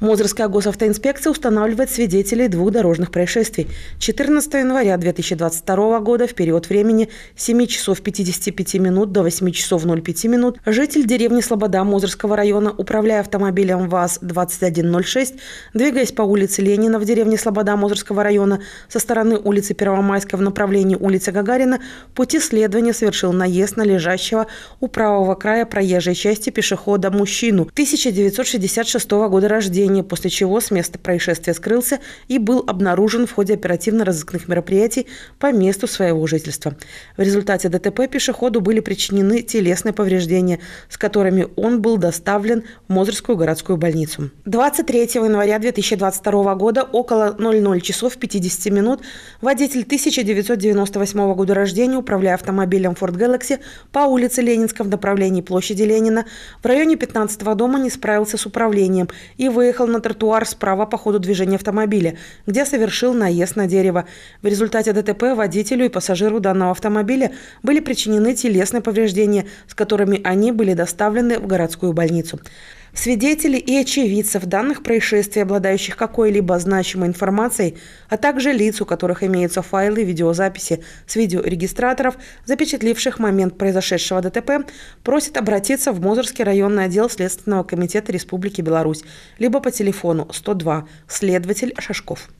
Мозырская госавтоинспекция устанавливает свидетелей двух дорожных происшествий. 14 января 2022 года в период времени 7 часов 55 минут до 8 часов 05 минут житель деревни Слобода Мозырского района, управляя автомобилем ВАЗ-2106, двигаясь по улице Ленина в деревне Слобода Мозырского района со стороны улицы Первомайска в направлении улицы Гагарина, пути следования совершил наезд на лежащего у правого края проезжей части пешехода мужчину 1966 года рождения преступления, после чего с места происшествия скрылся и был обнаружен в ходе оперативно-розыскных мероприятий по месту своего жительства. В результате ДТП пешеходу были причинены телесные повреждения, с которыми он был доставлен в Мозырскую городскую больницу. 23 января 2022 года около 00 часов 50 минут водитель 1998 года рождения, управляя автомобилем Ford Galaxy по улице Ленинска в направлении площади Ленина, в районе 15 дома не справился с управлением и выехал выехал на тротуар справа по ходу движения автомобиля, где совершил наезд на дерево. В результате ДТП водителю и пассажиру данного автомобиля были причинены телесные повреждения, с которыми они были доставлены в городскую больницу свидетелей и очевидцев данных происшествий, обладающих какой-либо значимой информацией, а также лиц, у которых имеются файлы видеозаписи с видеорегистраторов, запечатливших момент произошедшего ДТП, просит обратиться в Мозырский районный отдел Следственного комитета Республики Беларусь, либо по телефону 102 следователь Шашков.